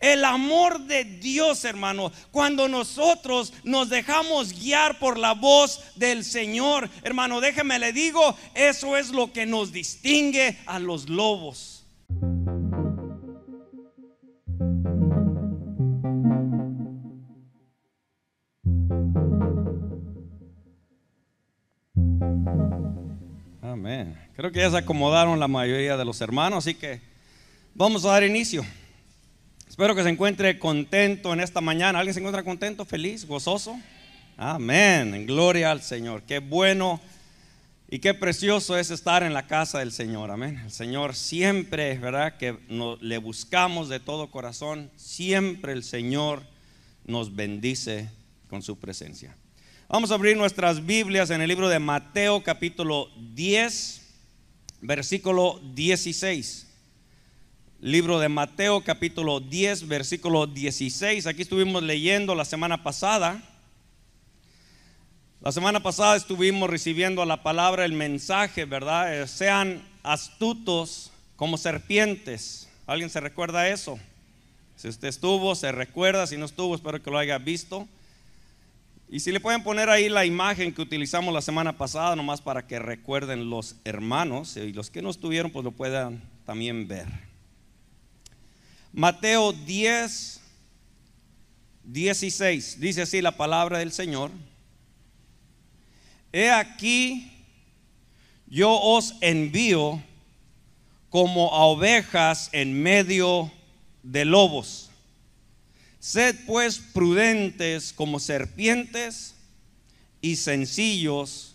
El amor de Dios, hermano, cuando nosotros nos dejamos guiar por la voz del Señor, hermano, déjeme le digo, eso es lo que nos distingue a los lobos. Amén. Creo que ya se acomodaron la mayoría de los hermanos, así que vamos a dar inicio. Espero que se encuentre contento en esta mañana. ¿Alguien se encuentra contento, feliz, gozoso? Amén. Gloria al Señor. Qué bueno y qué precioso es estar en la casa del Señor. Amén. El Señor siempre, es ¿verdad? Que le buscamos de todo corazón. Siempre el Señor nos bendice con su presencia. Vamos a abrir nuestras Biblias en el libro de Mateo capítulo 10, versículo 16. Libro de Mateo capítulo 10, versículo 16. Aquí estuvimos leyendo la semana pasada. La semana pasada estuvimos recibiendo la palabra, el mensaje, ¿verdad? Eh, sean astutos como serpientes. ¿Alguien se recuerda eso? Si usted estuvo, se recuerda. Si no estuvo, espero que lo haya visto. Y si le pueden poner ahí la imagen que utilizamos la semana pasada, nomás para que recuerden los hermanos eh, y los que no estuvieron, pues lo puedan también ver. Mateo 10, 16. Dice así la palabra del Señor. He aquí, yo os envío como a ovejas en medio de lobos. Sed pues prudentes como serpientes y sencillos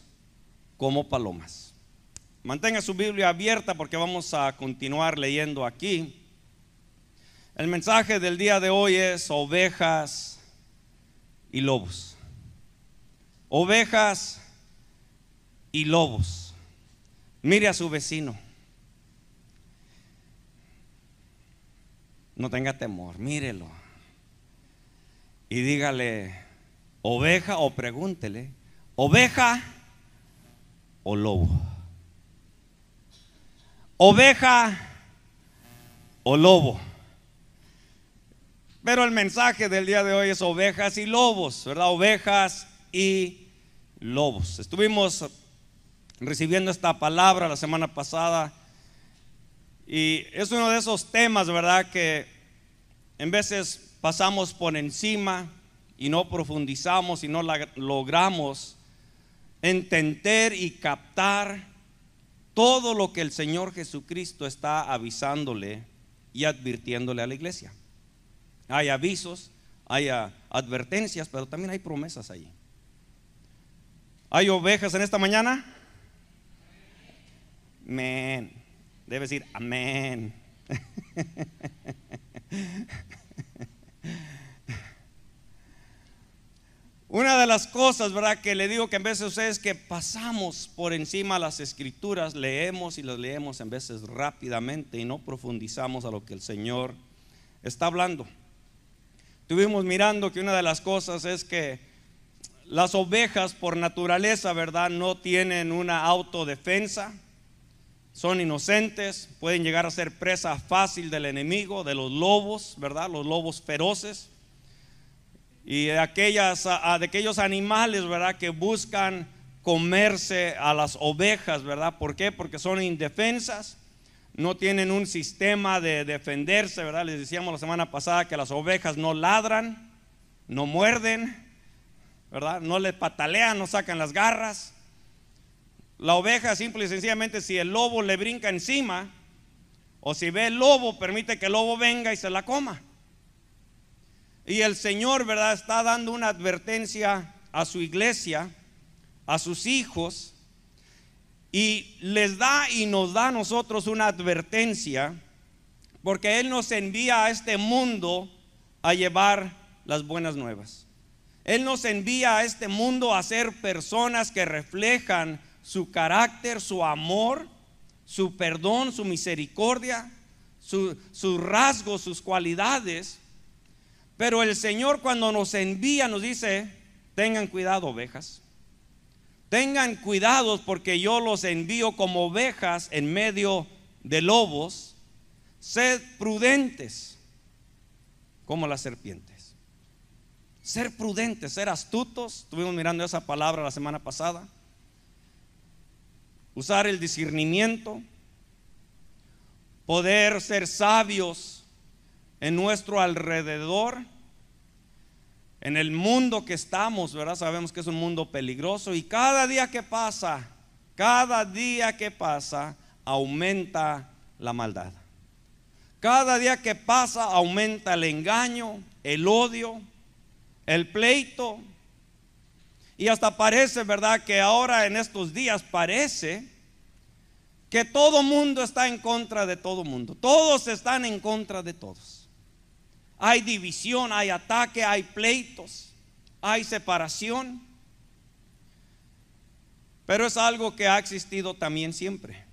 como palomas. Mantenga su Biblia abierta porque vamos a continuar leyendo aquí. El mensaje del día de hoy es ovejas y lobos. Ovejas y lobos. Mire a su vecino. No tenga temor, mírelo. Y dígale, oveja o pregúntele, oveja o lobo. Oveja o lobo. Pero el mensaje del día de hoy es ovejas y lobos, ¿verdad? Ovejas y lobos. Estuvimos recibiendo esta palabra la semana pasada y es uno de esos temas, ¿verdad? Que en veces pasamos por encima y no profundizamos y no logramos entender y captar todo lo que el Señor Jesucristo está avisándole y advirtiéndole a la iglesia. Hay avisos, hay ah, advertencias, pero también hay promesas allí. ¿Hay ovejas en esta mañana? Amén. Debe decir amén. Una de las cosas, ¿verdad? Que le digo que en veces ustedes que pasamos por encima las escrituras, leemos y las leemos en veces rápidamente y no profundizamos a lo que el Señor está hablando. Estuvimos mirando que una de las cosas es que las ovejas por naturaleza, ¿verdad? No tienen una autodefensa, son inocentes, pueden llegar a ser presa fácil del enemigo, de los lobos, ¿verdad? Los lobos feroces. Y de, aquellas, de aquellos animales, ¿verdad? Que buscan comerse a las ovejas, ¿verdad? ¿Por qué? Porque son indefensas no tienen un sistema de defenderse, ¿verdad? Les decíamos la semana pasada que las ovejas no ladran, no muerden, ¿verdad? No les patalean, no sacan las garras. La oveja simple y sencillamente si el lobo le brinca encima o si ve el lobo, permite que el lobo venga y se la coma. Y el Señor, ¿verdad? Está dando una advertencia a su iglesia, a sus hijos, y les da y nos da a nosotros una advertencia, porque Él nos envía a este mundo a llevar las buenas nuevas. Él nos envía a este mundo a ser personas que reflejan su carácter, su amor, su perdón, su misericordia, su, sus rasgos, sus cualidades. Pero el Señor cuando nos envía nos dice, tengan cuidado ovejas tengan cuidado porque yo los envío como ovejas en medio de lobos, sed prudentes como las serpientes. Ser prudentes, ser astutos, estuvimos mirando esa palabra la semana pasada, usar el discernimiento, poder ser sabios en nuestro alrededor en el mundo que estamos, ¿verdad? Sabemos que es un mundo peligroso y cada día que pasa, cada día que pasa, aumenta la maldad. Cada día que pasa, aumenta el engaño, el odio, el pleito. Y hasta parece, ¿verdad? Que ahora en estos días parece que todo mundo está en contra de todo mundo. Todos están en contra de todos. Hay división, hay ataque, hay pleitos, hay separación. Pero es algo que ha existido también siempre.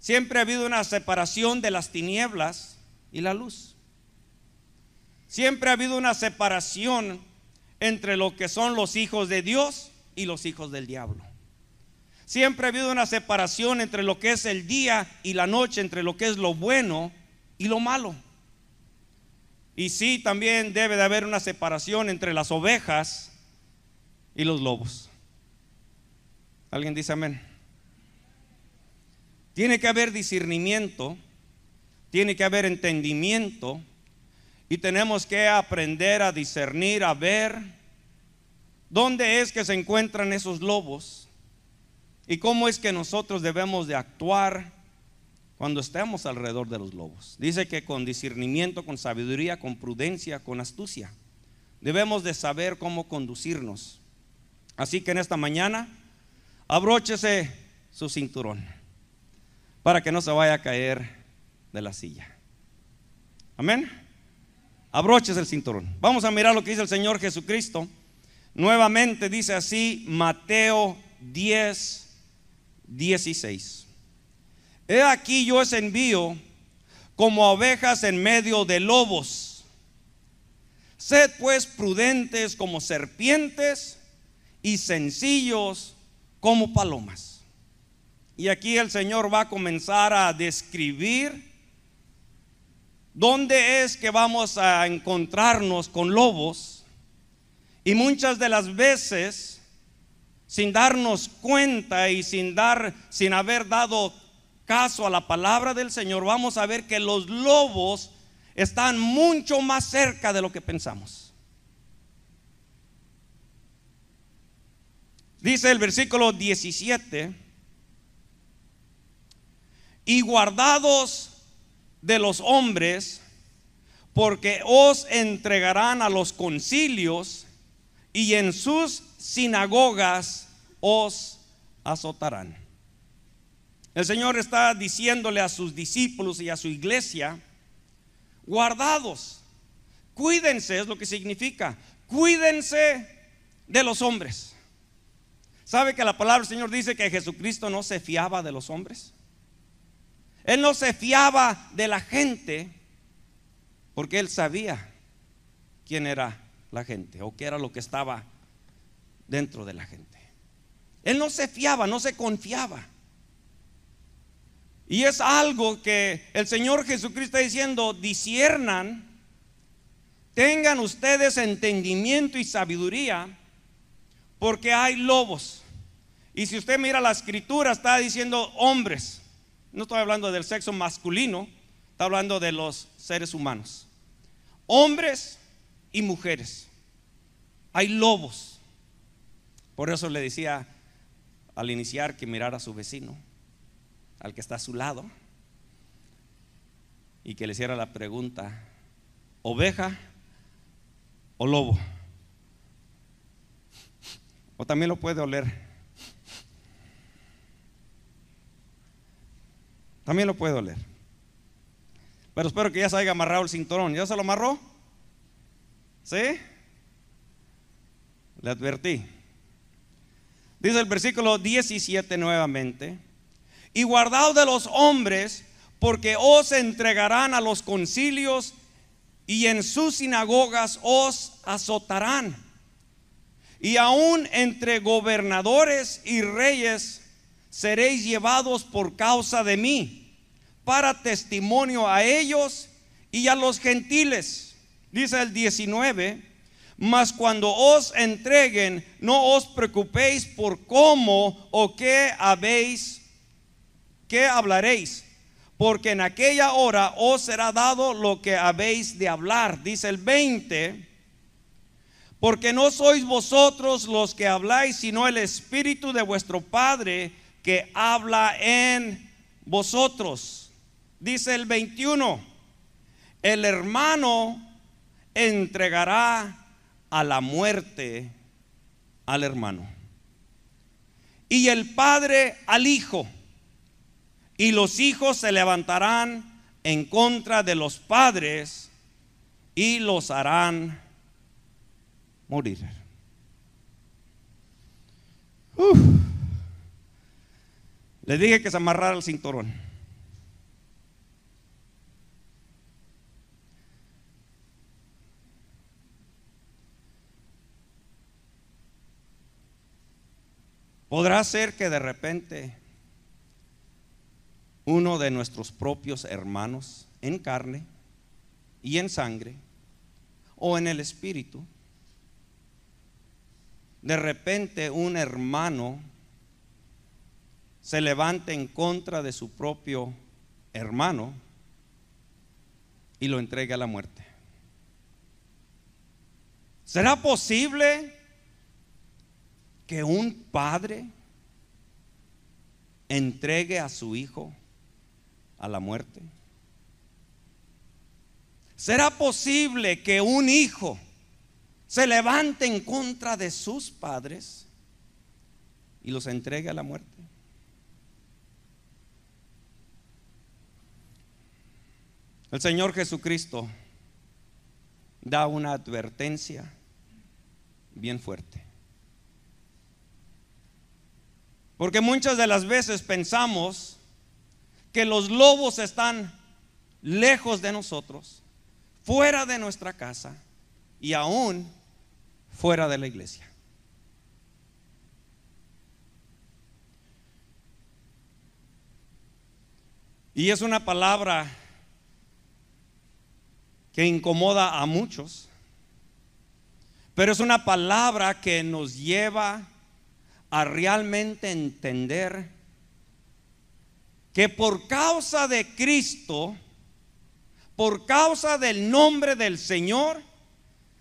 Siempre ha habido una separación de las tinieblas y la luz. Siempre ha habido una separación entre lo que son los hijos de Dios y los hijos del diablo. Siempre ha habido una separación entre lo que es el día y la noche, entre lo que es lo bueno y lo malo. Y sí, también debe de haber una separación entre las ovejas y los lobos. ¿Alguien dice amén? Tiene que haber discernimiento, tiene que haber entendimiento y tenemos que aprender a discernir, a ver dónde es que se encuentran esos lobos y cómo es que nosotros debemos de actuar cuando estemos alrededor de los lobos. Dice que con discernimiento, con sabiduría, con prudencia, con astucia. Debemos de saber cómo conducirnos. Así que en esta mañana, abróchese su cinturón para que no se vaya a caer de la silla. Amén. Abróchese el cinturón. Vamos a mirar lo que dice el Señor Jesucristo. Nuevamente dice así Mateo 10, 16. He aquí yo os envío como ovejas en medio de lobos. Sed pues prudentes como serpientes y sencillos como palomas. Y aquí el Señor va a comenzar a describir dónde es que vamos a encontrarnos con lobos. Y muchas de las veces, sin darnos cuenta y sin dar, sin haber dado caso a la palabra del Señor, vamos a ver que los lobos están mucho más cerca de lo que pensamos. Dice el versículo 17, y guardados de los hombres, porque os entregarán a los concilios y en sus sinagogas os azotarán. El Señor está diciéndole a sus discípulos y a su iglesia, guardados, cuídense, es lo que significa, cuídense de los hombres. ¿Sabe que la palabra del Señor dice que Jesucristo no se fiaba de los hombres? Él no se fiaba de la gente porque él sabía quién era la gente o qué era lo que estaba dentro de la gente. Él no se fiaba, no se confiaba. Y es algo que el Señor Jesucristo está diciendo, disiernan, tengan ustedes entendimiento y sabiduría, porque hay lobos. Y si usted mira la escritura, está diciendo hombres. No estoy hablando del sexo masculino, está hablando de los seres humanos. Hombres y mujeres. Hay lobos. Por eso le decía al iniciar que mirara a su vecino al que está a su lado y que le hiciera la pregunta, oveja o lobo. O también lo puede oler. También lo puede oler. Pero espero que ya se haya amarrado el cinturón. ¿Ya se lo amarró? ¿Sí? Le advertí. Dice el versículo 17 nuevamente y guardaos de los hombres, porque os entregarán a los concilios y en sus sinagogas os azotarán. Y aún entre gobernadores y reyes seréis llevados por causa de mí, para testimonio a ellos y a los gentiles. Dice el 19, mas cuando os entreguen, no os preocupéis por cómo o qué habéis ¿qué hablaréis? Porque en aquella hora os será dado lo que habéis de hablar. Dice el 20, porque no sois vosotros los que habláis, sino el Espíritu de vuestro Padre que habla en vosotros. Dice el 21, el hermano entregará a la muerte al hermano. Y el padre al hijo. Y los hijos se levantarán en contra de los padres y los harán morir. Le dije que se amarrara el cinturón. Podrá ser que de repente uno de nuestros propios hermanos en carne y en sangre o en el espíritu. De repente un hermano se levanta en contra de su propio hermano y lo entrega a la muerte. ¿Será posible que un padre entregue a su hijo a la muerte? ¿Será posible que un hijo se levante en contra de sus padres y los entregue a la muerte? El Señor Jesucristo da una advertencia bien fuerte. Porque muchas de las veces pensamos que los lobos están lejos de nosotros, fuera de nuestra casa y aún fuera de la iglesia. Y es una palabra que incomoda a muchos, pero es una palabra que nos lleva a realmente entender que por causa de Cristo, por causa del nombre del Señor,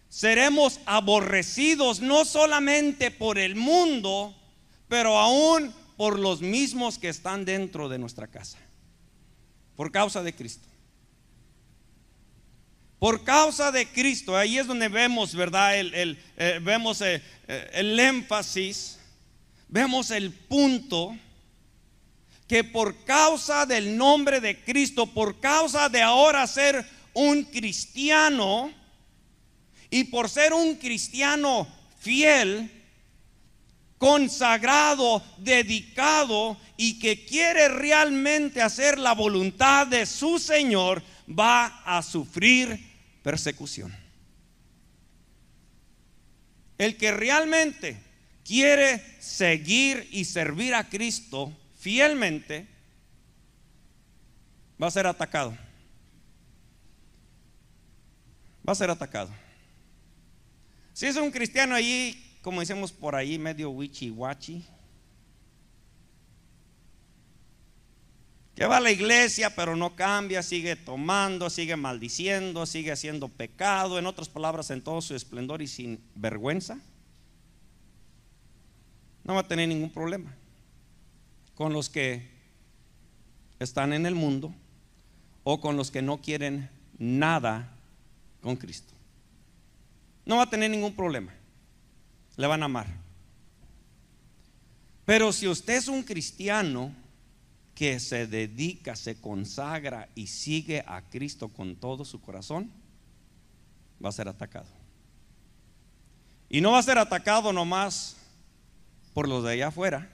seremos aborrecidos no solamente por el mundo, pero aún por los mismos que están dentro de nuestra casa. Por causa de Cristo. Por causa de Cristo, ahí es donde vemos, ¿verdad? El, eh, vemos eh, eh, el énfasis, vemos el punto que por causa del nombre de Cristo, por causa de ahora ser un cristiano y por ser un cristiano fiel, consagrado, dedicado y que quiere realmente hacer la voluntad de su Señor, va a sufrir persecución. El que realmente quiere seguir y servir a Cristo, fielmente, va a ser atacado. Va a ser atacado. Si es un cristiano allí, como decimos por ahí, medio wichi wachi, que va a la iglesia pero no cambia, sigue tomando, sigue maldiciendo, sigue haciendo pecado, en otras palabras, en todo su esplendor y sin vergüenza, no va a tener ningún problema con los que están en el mundo o con los que no quieren nada con Cristo. No va a tener ningún problema. Le van a amar. Pero si usted es un cristiano que se dedica, se consagra y sigue a Cristo con todo su corazón, va a ser atacado. Y no va a ser atacado nomás por los de allá afuera,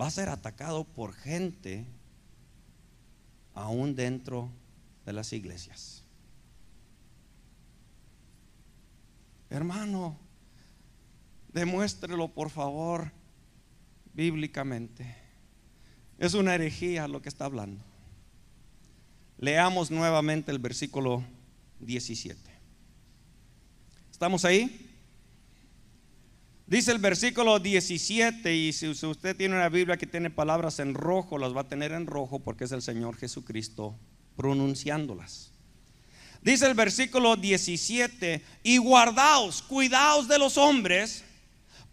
va a ser atacado por gente aún dentro de las iglesias. Hermano, demuéstrelo por favor bíblicamente. Es una herejía lo que está hablando. Leamos nuevamente el versículo 17. ¿Estamos ahí? Dice el versículo 17, y si usted tiene una Biblia que tiene palabras en rojo, las va a tener en rojo porque es el Señor Jesucristo pronunciándolas. Dice el versículo 17, y guardaos, cuidaos de los hombres,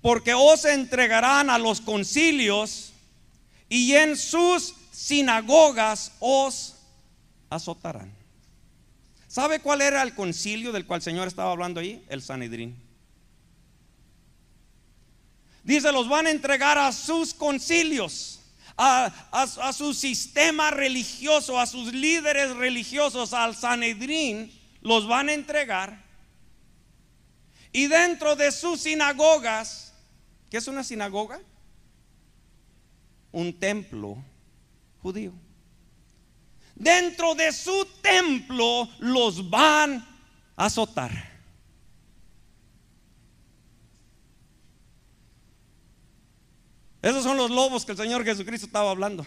porque os entregarán a los concilios y en sus sinagogas os azotarán. ¿Sabe cuál era el concilio del cual el Señor estaba hablando ahí? El Sanedrín. Dice, los van a entregar a sus concilios, a, su sistema religioso, a sus líderes religiosos, al Sanedrín, los van a entregar. Y dentro de sus sinagogas, ¿qué es una sinagoga? Un templo judío. Dentro de su templo los van a azotar. Esos son los lobos que el Señor Jesucristo estaba hablando.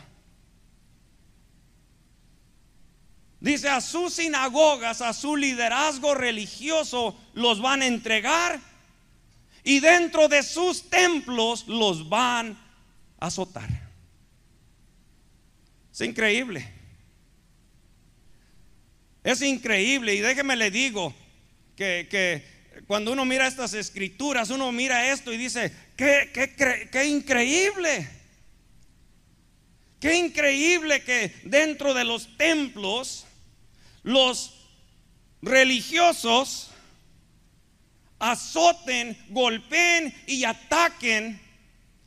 Dice, a sus sinagogas, a su liderazgo religioso, los van a entregar y dentro de sus templos los van a azotar. Es increíble. Es increíble. Y déjeme le digo que, que cuando uno mira estas escrituras, uno mira esto y dice, qué, qué increíble. Qué increíble que dentro de los templos los religiosos azoten, golpeen y ataquen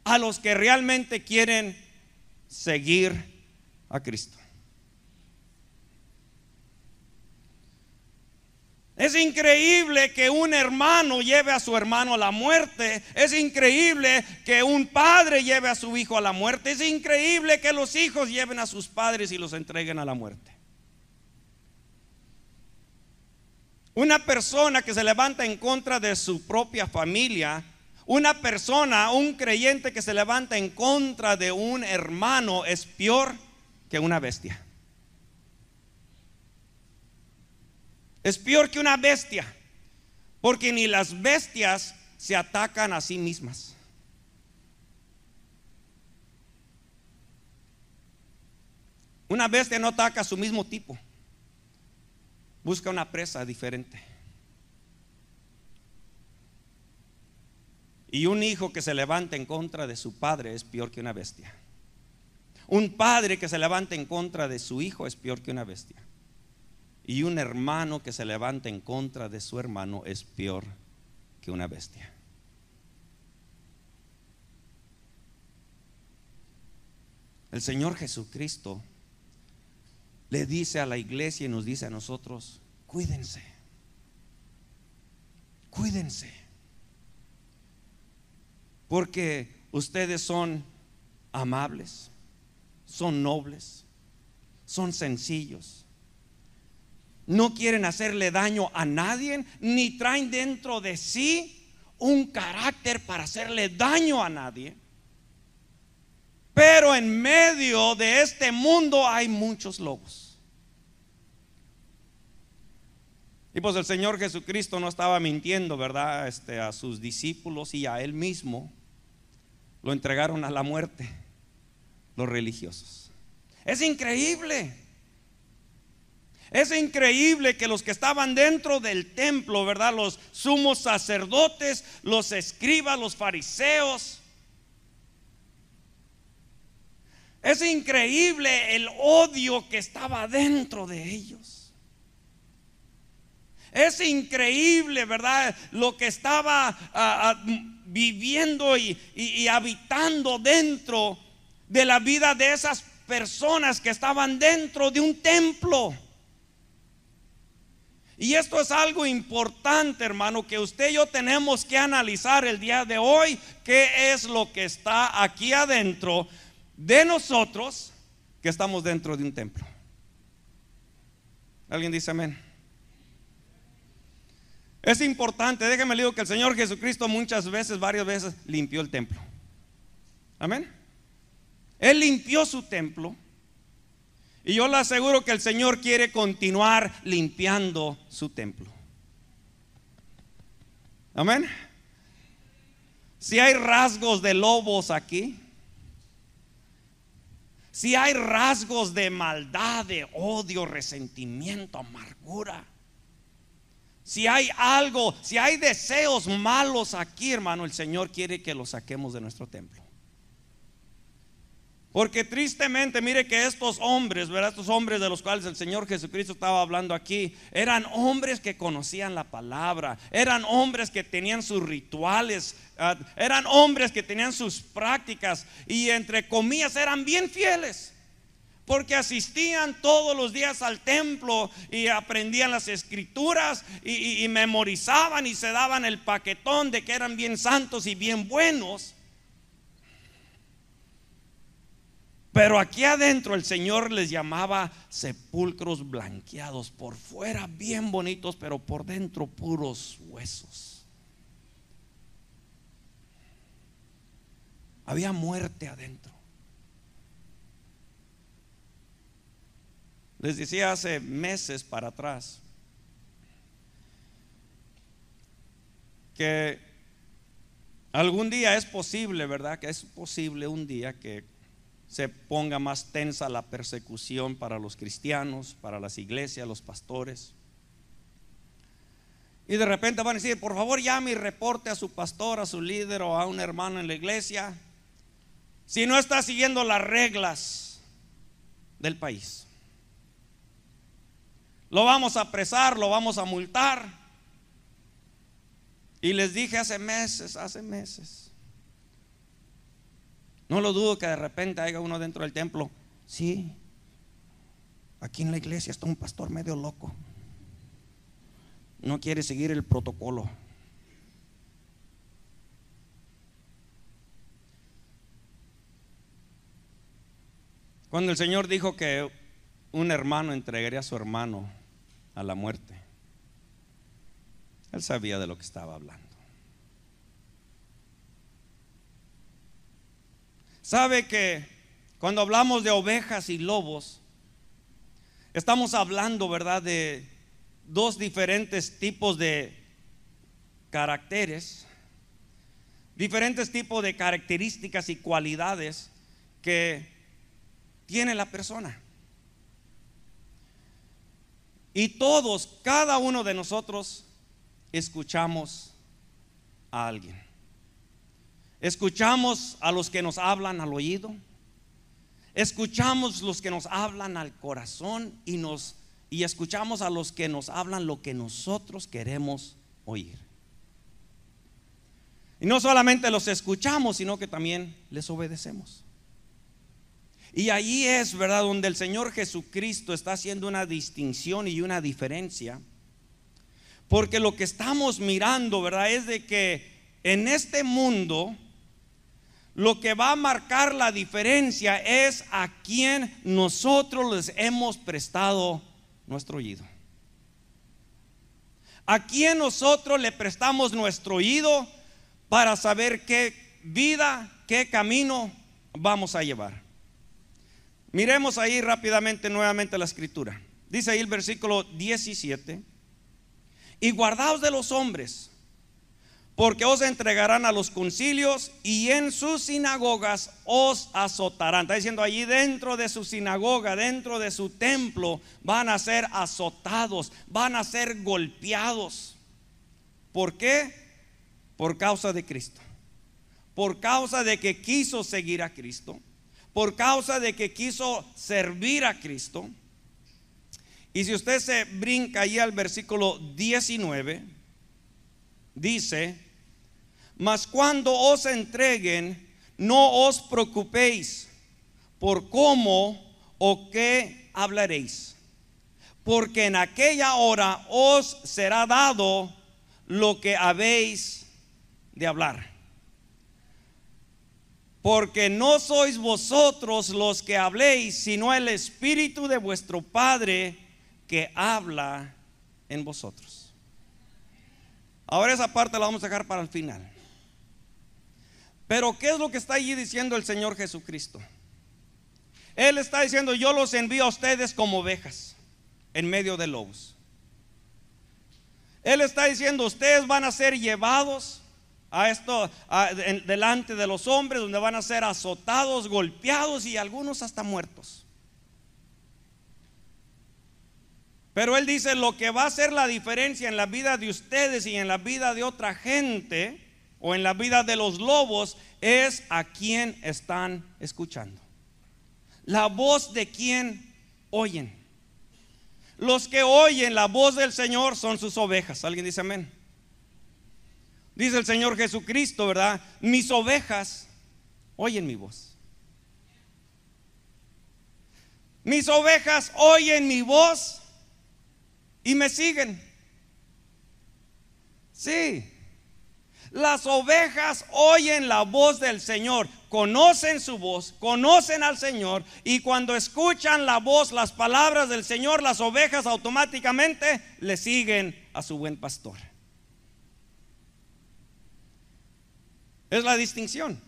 a los que realmente quieren seguir a Cristo. Es increíble que un hermano lleve a su hermano a la muerte. Es increíble que un padre lleve a su hijo a la muerte. Es increíble que los hijos lleven a sus padres y los entreguen a la muerte. Una persona que se levanta en contra de su propia familia, una persona, un creyente que se levanta en contra de un hermano es peor que una bestia. Es peor que una bestia, porque ni las bestias se atacan a sí mismas. Una bestia no ataca a su mismo tipo, busca una presa diferente. Y un hijo que se levanta en contra de su padre es peor que una bestia. Un padre que se levanta en contra de su hijo es peor que una bestia. Y un hermano que se levanta en contra de su hermano es peor que una bestia. El Señor Jesucristo le dice a la iglesia y nos dice a nosotros, cuídense, cuídense, porque ustedes son amables, son nobles, son sencillos no quieren hacerle daño a nadie, ni traen dentro de sí un carácter para hacerle daño a nadie. Pero en medio de este mundo hay muchos lobos. Y pues el Señor Jesucristo no estaba mintiendo, ¿verdad? Este, a sus discípulos y a él mismo lo entregaron a la muerte los religiosos. Es increíble. Es increíble que los que estaban dentro del templo, ¿verdad? Los sumos sacerdotes, los escribas, los fariseos. Es increíble el odio que estaba dentro de ellos. Es increíble, ¿verdad? Lo que estaba ah, ah, viviendo y habitando dentro de la vida de esas personas que estaban dentro de un templo. Y esto es algo importante, hermano, que usted y yo tenemos que analizar el día de hoy, qué es lo que está aquí adentro de nosotros que estamos dentro de un templo. ¿Alguien dice amén? Es importante, déjeme le digo que el Señor Jesucristo muchas veces, varias veces, limpió el templo. Amén. Él limpió su templo y yo le aseguro que el Señor quiere continuar limpiando su templo. Amén. Si hay rasgos de lobos aquí, si hay rasgos de maldad, de odio, resentimiento, amargura, si hay algo, si hay deseos malos aquí, hermano, el Señor quiere que los saquemos de nuestro templo. Porque tristemente, mire que estos hombres, ¿verdad? Estos hombres de los cuales el Señor Jesucristo estaba hablando aquí, eran hombres que conocían la palabra, eran hombres que tenían sus rituales, eran hombres que tenían sus prácticas y entre comillas eran bien fieles. Porque asistían todos los días al templo y aprendían las escrituras y memorizaban y se daban el paquetón de que eran bien santos y bien buenos. Pero aquí adentro el Señor les llamaba sepulcros blanqueados, por fuera bien bonitos, pero por dentro puros huesos. Había muerte adentro. Les decía hace meses para atrás que algún día es posible, ¿verdad? Que es posible un día que se ponga más tensa la persecución para los cristianos, para las iglesias, los pastores. Y de repente van a decir, por favor llame y reporte a su pastor, a su líder o a un hermano en la iglesia, si no está siguiendo las reglas del país. Lo vamos a apresar, lo vamos a multar. Y les dije hace meses, hace meses, no lo dudo que de repente haya uno dentro del templo. Sí, aquí en la iglesia está un pastor medio loco. No quiere seguir el protocolo. Cuando el Señor dijo que un hermano entregaría a su hermano a la muerte, él sabía de lo que estaba hablando. Sabe que cuando hablamos de ovejas y lobos, estamos hablando, ¿verdad?, de dos diferentes tipos de caracteres, diferentes tipos de características y cualidades que tiene la persona. Y todos, cada uno de nosotros, escuchamos a alguien. Escuchamos a los que nos hablan al oído. Escuchamos los que nos hablan al corazón y nos y escuchamos a los que nos hablan lo que nosotros queremos oír. Y no solamente los escuchamos, sino que también les obedecemos. Y ahí es, ¿verdad?, donde el Señor Jesucristo está haciendo una distinción y una diferencia. Porque lo que estamos mirando, ¿verdad?, es de que en este mundo lo que va a marcar la diferencia es a quien nosotros les hemos prestado nuestro oído. A quién nosotros le prestamos nuestro oído para saber qué vida, qué camino vamos a llevar. Miremos ahí rápidamente nuevamente la escritura. Dice ahí el versículo 17, y guardaos de los hombres porque os entregarán a los concilios y en sus sinagogas os azotarán. Está diciendo allí dentro de su sinagoga, dentro de su templo, van a ser azotados, van a ser golpeados. ¿Por qué? Por causa de Cristo. Por causa de que quiso seguir a Cristo. Por causa de que quiso servir a Cristo. Y si usted se brinca ahí al versículo 19, dice, mas cuando os entreguen, no os preocupéis por cómo o qué hablaréis, porque en aquella hora os será dado lo que habéis de hablar. Porque no sois vosotros los que habléis, sino el Espíritu de vuestro Padre que habla en vosotros. Ahora esa parte la vamos a dejar para el final. Pero ¿qué es lo que está allí diciendo el Señor Jesucristo? Él está diciendo, yo los envío a ustedes como ovejas en medio de lobos. Él está diciendo, ustedes van a ser llevados a esto delante de los hombres, donde van a ser azotados, golpeados y algunos hasta muertos. Pero él dice, lo que va a ser la diferencia en la vida de ustedes y en la vida de otra gente o en la vida de los lobos es a quien están escuchando. La voz de quien oyen. Los que oyen la voz del Señor son sus ovejas. ¿Alguien dice amén? Dice el Señor Jesucristo, ¿verdad? Mis ovejas oyen mi voz. Mis ovejas oyen mi voz y me siguen. Sí. Las ovejas oyen la voz del Señor, conocen su voz, conocen al Señor y cuando escuchan la voz, las palabras del Señor, las ovejas automáticamente le siguen a su buen pastor. Es la distinción.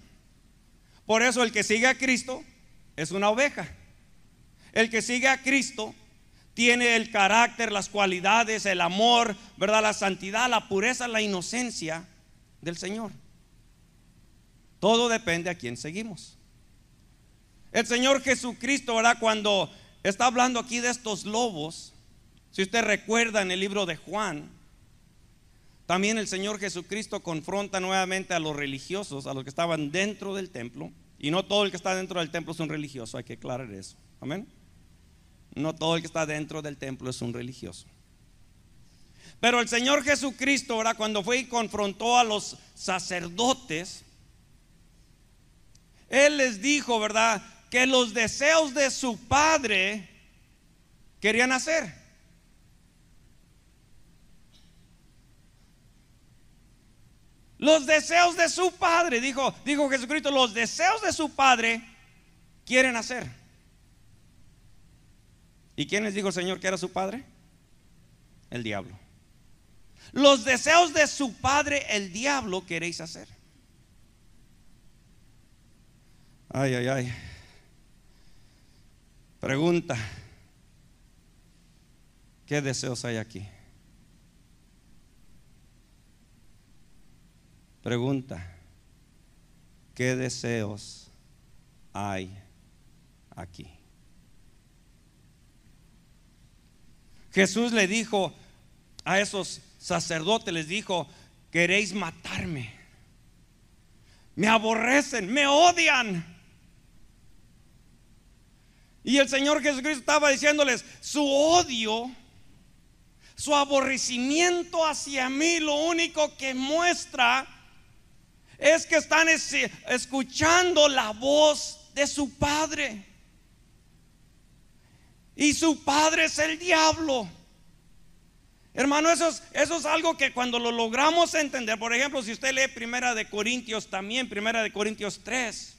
Por eso el que sigue a Cristo es una oveja. El que sigue a Cristo tiene el carácter, las cualidades, el amor, ¿verdad? La santidad, la pureza, la inocencia del Señor. Todo depende a quién seguimos. El Señor Jesucristo, ¿verdad? Cuando está hablando aquí de estos lobos, si usted recuerda en el libro de Juan, también el Señor Jesucristo confronta nuevamente a los religiosos, a los que estaban dentro del templo. Y no todo el que está dentro del templo es un religioso, hay que aclarar eso. Amén. No todo el que está dentro del templo es un religioso. Pero el Señor Jesucristo, ¿verdad? cuando fue y confrontó a los sacerdotes, Él les dijo, ¿verdad? Que los deseos de su padre querían hacer. Los deseos de su padre, dijo, dijo Jesucristo, los deseos de su padre quieren hacer. ¿Y quién les dijo el Señor que era su padre? El diablo. Los deseos de su padre, el diablo, queréis hacer. Ay, ay, ay. Pregunta. ¿Qué deseos hay aquí? Pregunta. ¿Qué deseos hay aquí? Jesús le dijo a esos sacerdote les dijo, queréis matarme. Me aborrecen, me odian. Y el Señor Jesucristo estaba diciéndoles, su odio, su aborrecimiento hacia mí, lo único que muestra es que están escuchando la voz de su Padre. Y su Padre es el diablo. Hermano, eso es, algo que cuando lo logramos entender, por ejemplo, si usted lee Primera de Corintios también, Primera de Corintios 3,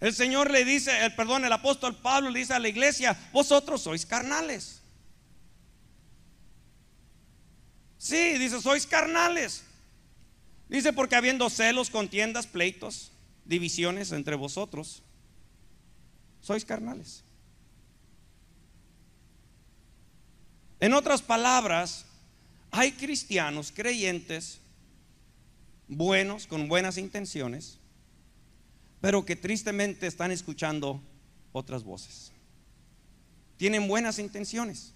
el Señor le dice, el, perdón, el apóstol Pablo le dice a la iglesia, vosotros sois carnales. Sí, dice, sois carnales. Dice, porque habiendo celos, contiendas, pleitos, divisiones entre vosotros, sois carnales. En otras palabras, hay cristianos creyentes buenos, con buenas intenciones, pero que tristemente están escuchando otras voces. Tienen buenas intenciones,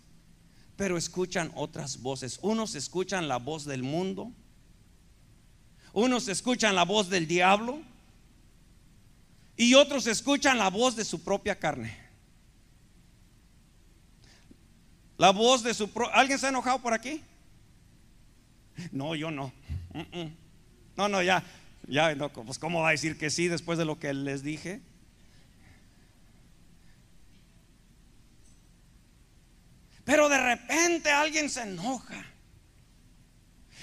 pero escuchan otras voces. Unos escuchan la voz del mundo, unos escuchan la voz del diablo y otros escuchan la voz de su propia carne. La voz de su... Pro... ¿Alguien se ha enojado por aquí? No, yo no. No, no, ya. Ya, pues ¿cómo va a decir que sí después de lo que les dije? Pero de repente alguien se enoja.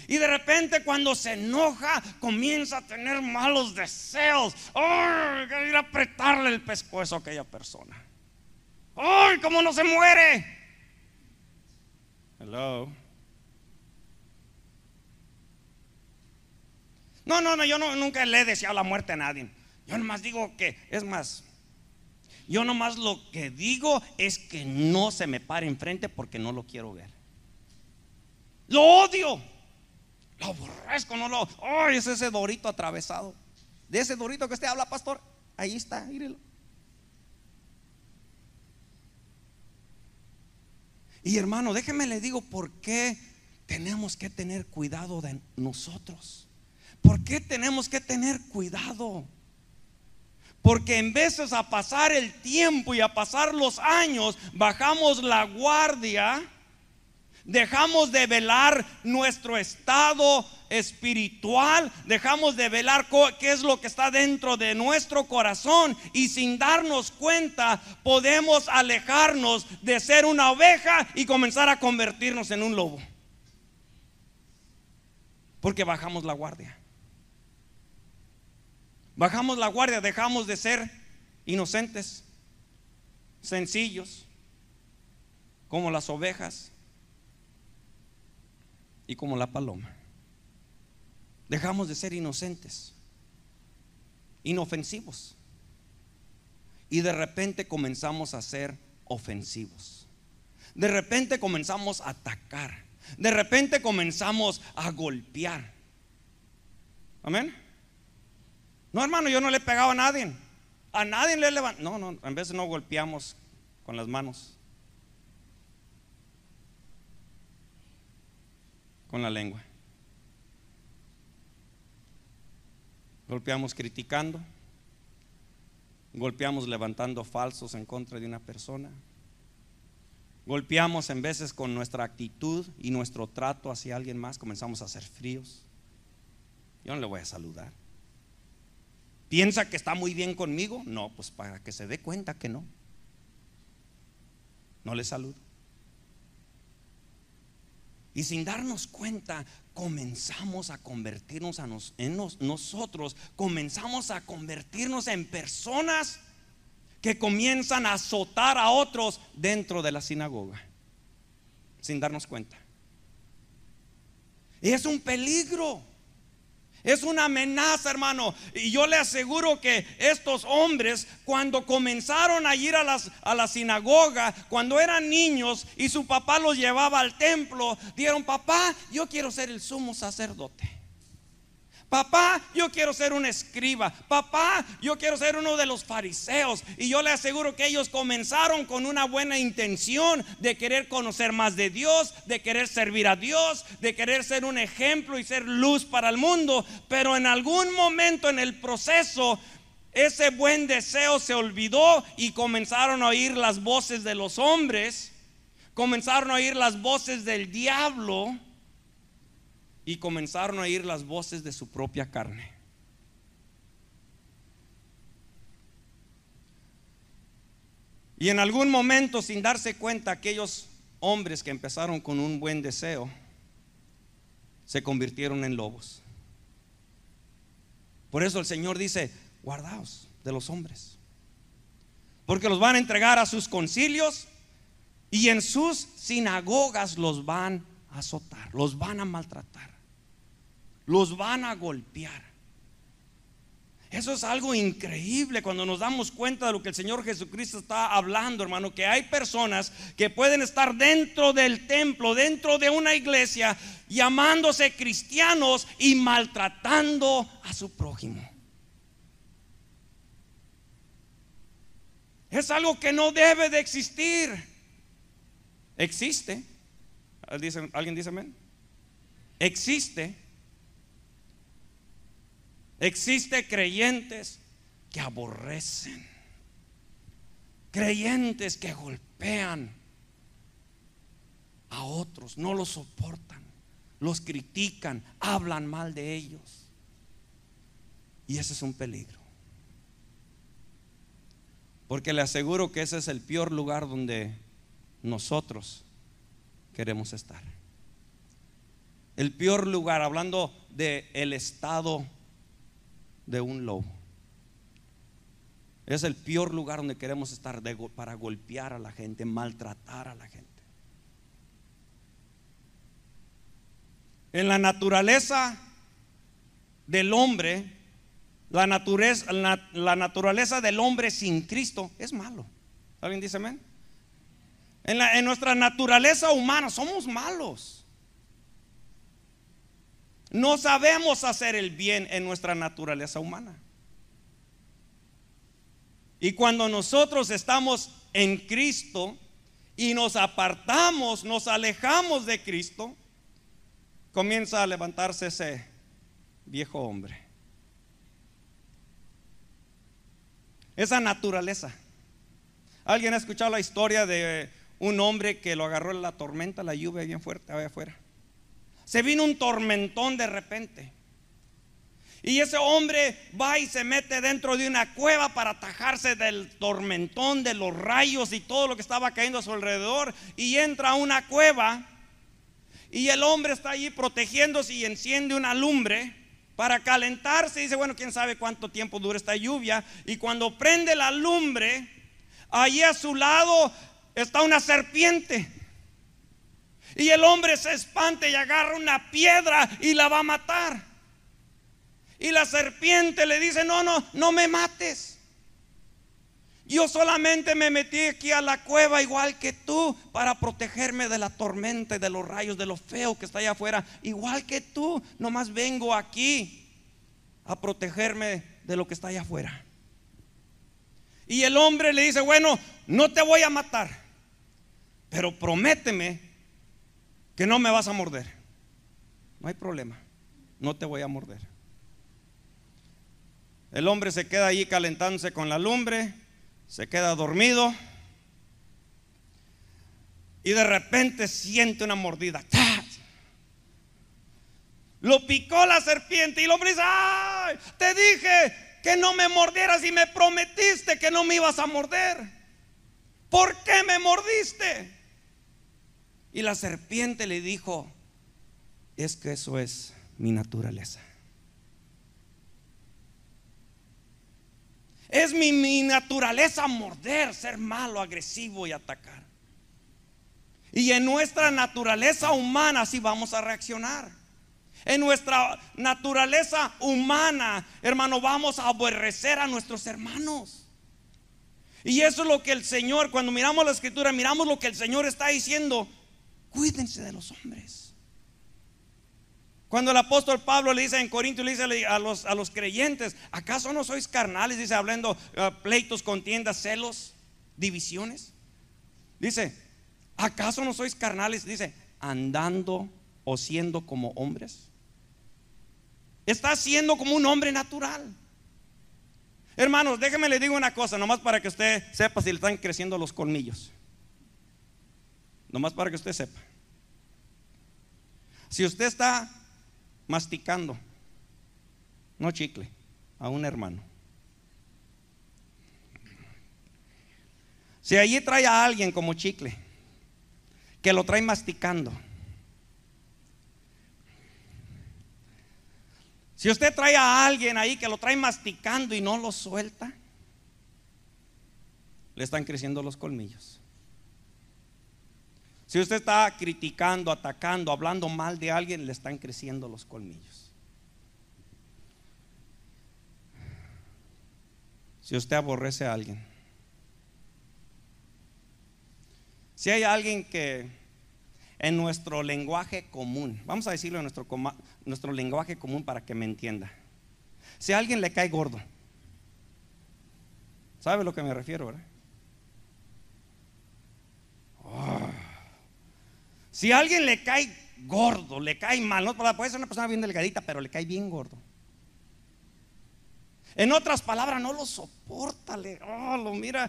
Y de repente cuando se enoja comienza a tener malos deseos. ¡Ay! ¡Quiero ir a apretarle el pescuezo a aquella persona. ¡Ay! ¿Cómo no se muere? Hello. No, no, no, yo no, nunca le he deseado la muerte a nadie. Yo nomás digo que, es más, yo nomás lo que digo es que no se me pare enfrente porque no lo quiero ver. Lo odio. Lo aborrezco, no lo. ¡Ay, es ese dorito atravesado! De ese dorito que usted habla, pastor. Ahí está, mírelo. Y hermano, déjeme le digo por qué tenemos que tener cuidado de nosotros. ¿Por qué tenemos que tener cuidado? Porque en veces a pasar el tiempo y a pasar los años, bajamos la guardia dejamos de velar nuestro estado espiritual, dejamos de velar qué es lo que está dentro de nuestro corazón y sin darnos cuenta podemos alejarnos de ser una oveja y comenzar a convertirnos en un lobo. Porque bajamos la guardia. Bajamos la guardia, dejamos de ser inocentes, sencillos, como las ovejas y como la paloma. Dejamos de ser inocentes, inofensivos. Y de repente comenzamos a ser ofensivos. De repente comenzamos a atacar. De repente comenzamos a golpear. Amén. No, hermano, yo no le he pegado a nadie. A nadie le he levantado. No, no, en veces no golpeamos con las manos. con la lengua. Golpeamos criticando, golpeamos levantando falsos en contra de una persona, golpeamos en veces con nuestra actitud y nuestro trato hacia alguien más, comenzamos a ser fríos. Yo no le voy a saludar. ¿Piensa que está muy bien conmigo? No, pues para que se dé cuenta que no. No le saludo. Y sin darnos cuenta, comenzamos a convertirnos a en nosotros, comenzamos a convertirnos en personas que comienzan a azotar a otros dentro de la sinagoga, sin darnos cuenta. Y es un peligro. Es una amenaza, hermano. Y yo le aseguro que estos hombres, cuando comenzaron a ir a, la sinagoga, cuando eran niños y su papá los llevaba al templo, dieron, papá, yo quiero ser el sumo sacerdote. Papá, yo quiero ser un escriba. Papá, yo quiero ser uno de los fariseos. Y yo le aseguro que ellos comenzaron con una buena intención de querer conocer más de Dios, de querer servir a Dios, de querer ser un ejemplo y ser luz para el mundo. Pero en algún momento en el proceso, ese buen deseo se olvidó y comenzaron a oír las voces de los hombres, comenzaron a oír las voces del diablo y comenzaron a oír las voces de su propia carne. Y en algún momento, sin darse cuenta, aquellos hombres que empezaron con un buen deseo, se convirtieron en lobos. Por eso el Señor dice, guardaos de los hombres, porque los van a entregar a sus concilios y en sus sinagogas los van a azotar, los van a maltratar los van a golpear. Eso es algo increíble cuando nos damos cuenta de lo que el Señor Jesucristo está hablando, hermano, que hay personas que pueden estar dentro del templo, dentro de una iglesia, llamándose cristianos y maltratando a su prójimo. Es algo que no debe de existir. Existe. ¿Alguien dice amén? Existe. Existe creyentes que aborrecen, creyentes que golpean a otros, no los soportan, los critican, hablan mal de ellos. Y ese es un peligro. Porque le aseguro que ese es el peor lugar donde nosotros queremos estar. El peor lugar, hablando del el estado de un lobo. Es el peor lugar donde queremos estar para golpear a la gente, maltratar a la gente. En la naturaleza del hombre, la naturaleza, la, naturaleza del hombre sin Cristo es malo. ¿Alguien dice amén? en nuestra naturaleza humana somos malos. No sabemos hacer el bien en nuestra naturaleza humana. Y cuando nosotros estamos en Cristo y nos apartamos, nos alejamos de Cristo, comienza a levantarse ese viejo hombre. Esa naturaleza. ¿Alguien ha escuchado la historia de un hombre que lo agarró en la tormenta, la lluvia bien fuerte allá afuera? Se vino un tormentón de repente. Y ese hombre va y se mete dentro de una cueva para atajarse del tormentón, de los rayos y todo lo que estaba cayendo a su alrededor. Y entra a una cueva y el hombre está allí protegiéndose y enciende una lumbre para calentarse. Y dice, bueno, quién sabe cuánto tiempo dura esta lluvia. Y cuando prende la lumbre, allí a su lado está una serpiente. Y el hombre se espanta y agarra una piedra y la va a matar. Y la serpiente le dice, no, no, no me mates. Yo solamente me metí aquí a la cueva igual que tú para protegerme de la tormenta y de los rayos, de lo feo que está allá afuera. Igual que tú, nomás vengo aquí a protegerme de lo que está allá afuera. Y el hombre le dice, bueno, no te voy a matar, pero prométeme que no me vas a morder. No hay problema, no te voy a morder. El hombre se queda allí calentándose con la lumbre, se queda dormido y de repente siente una mordida. Lo picó la serpiente y el hombre dice, ¡ay! Te dije que no me mordieras y me prometiste que no me ibas a morder. ¿Por qué me mordiste? Y la serpiente le dijo, es que eso es mi naturaleza. Es mi, naturaleza morder, ser malo, agresivo y atacar. Y en nuestra naturaleza humana si vamos a reaccionar. En nuestra naturaleza humana, hermano, vamos a aborrecer a nuestros hermanos. Y eso es lo que el Señor, cuando miramos la escritura, miramos lo que el Señor está diciendo. Cuídense de los hombres. Cuando el apóstol Pablo le dice en Corintios, le dice a los, creyentes, ¿acaso no sois carnales? Dice, hablando eh, pleitos, contiendas, celos, divisiones. Dice, ¿acaso no sois carnales? Dice, andando o siendo como hombres. Está siendo como un hombre natural. Hermanos, déjeme le digo una cosa, nomás para que usted sepa si le están creciendo los colmillos. Nomás para que usted sepa. Si usted está masticando, no chicle, a un hermano. Si allí trae a alguien como chicle, que lo trae masticando. Si usted trae a alguien ahí que lo trae masticando y no lo suelta, le están creciendo los colmillos. Si usted está criticando, atacando, hablando mal de alguien, le están creciendo los colmillos. Si usted aborrece a alguien. Si hay alguien que en nuestro lenguaje común, vamos a decirlo en nuestro, nuestro lenguaje común para que me entienda. Si a alguien le cae gordo, ¿sabe a lo que me refiero, verdad? Ah. Si a alguien le cae gordo, le cae mal, no, puede ser una persona bien delgadita, pero le cae bien gordo. En otras palabras, no lo soporta, le, oh, lo mira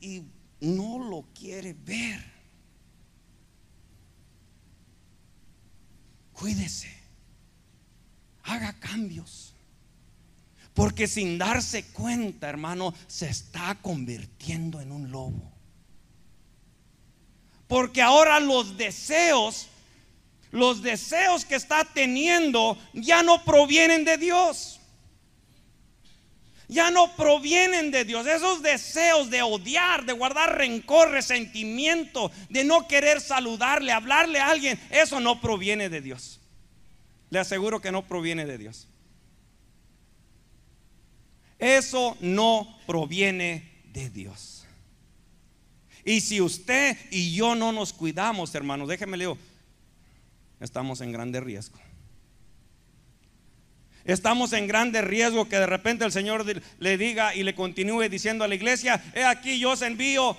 y no lo quiere ver. Cuídese, haga cambios. Porque sin darse cuenta, hermano, se está convirtiendo en un lobo. Porque ahora los deseos, los deseos que está teniendo ya no provienen de Dios. Ya no provienen de Dios. Esos deseos de odiar, de guardar rencor, resentimiento, de no querer saludarle, hablarle a alguien, eso no proviene de Dios. Le aseguro que no proviene de Dios. Eso no proviene de Dios. Y si usted y yo no nos cuidamos, hermanos, déjeme leo, estamos en grande riesgo. Estamos en grande riesgo que de repente el Señor le diga y le continúe diciendo a la iglesia, he aquí yo os envío